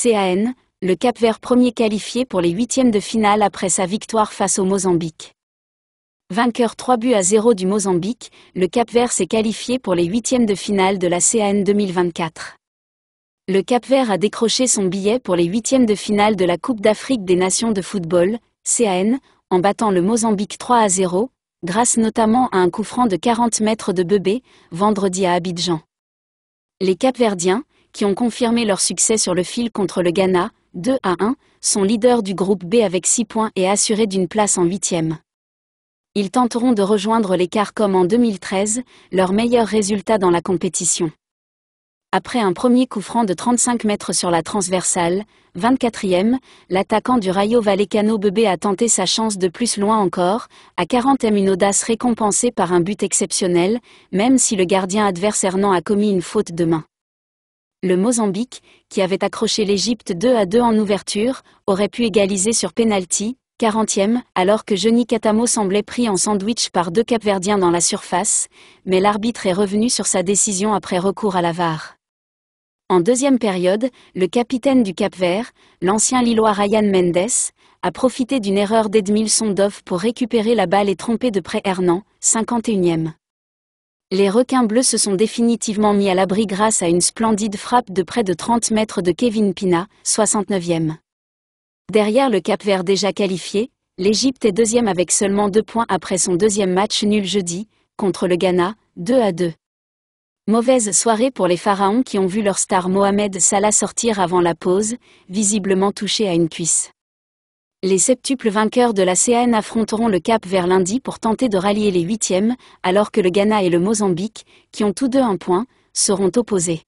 CAN, le Cap-Vert premier qualifié pour les huitièmes de finale après sa victoire face au Mozambique. Vainqueur 3 buts à 0 du Mozambique, le Cap-Vert s'est qualifié pour les huitièmes de finale de la CAN 2024. Le Cap-Vert a décroché son billet pour les huitièmes de finale de la Coupe d'Afrique des Nations de football, CAN, en battant le Mozambique 3 à 0, grâce notamment à un coup franc de 40 mètres de Bebé, vendredi à Abidjan. Les Verdiens, qui ont confirmé leur succès sur le fil contre le Ghana, 2 à 1, sont leaders du groupe B avec 6 points et assurés d'une place en huitième. Ils tenteront de rejoindre l'écart comme en 2013, leur meilleur résultat dans la compétition. Après un premier coup franc de 35 mètres sur la transversale, 24e, l'attaquant du Rayo Vallecano Bebé a tenté sa chance de plus loin encore, à 40e une audace récompensée par un but exceptionnel, même si le gardien adversaire non a commis une faute de main le Mozambique, qui avait accroché l'Égypte 2 à 2 en ouverture, aurait pu égaliser sur pénalty, 40e, alors que Johnny Katamo semblait pris en sandwich par deux Capverdiens dans la surface, mais l'arbitre est revenu sur sa décision après recours à la VAR. En deuxième période, le capitaine du Cap-Vert, l'ancien Lillois Ryan Mendes, a profité d'une erreur d'Edmilson Doff pour récupérer la balle et tromper de près Hernan, 51e les requins bleus se sont définitivement mis à l'abri grâce à une splendide frappe de près de 30 mètres de Kevin Pina, 69e. Derrière le Cap-Vert déjà qualifié, l'Égypte est deuxième avec seulement deux points après son deuxième match nul jeudi, contre le Ghana, 2 à 2. Mauvaise soirée pour les pharaons qui ont vu leur star Mohamed Salah sortir avant la pause, visiblement touché à une cuisse. Les septuples vainqueurs de la CAN affronteront le Cap vers lundi pour tenter de rallier les huitièmes, alors que le Ghana et le Mozambique, qui ont tous deux un point, seront opposés.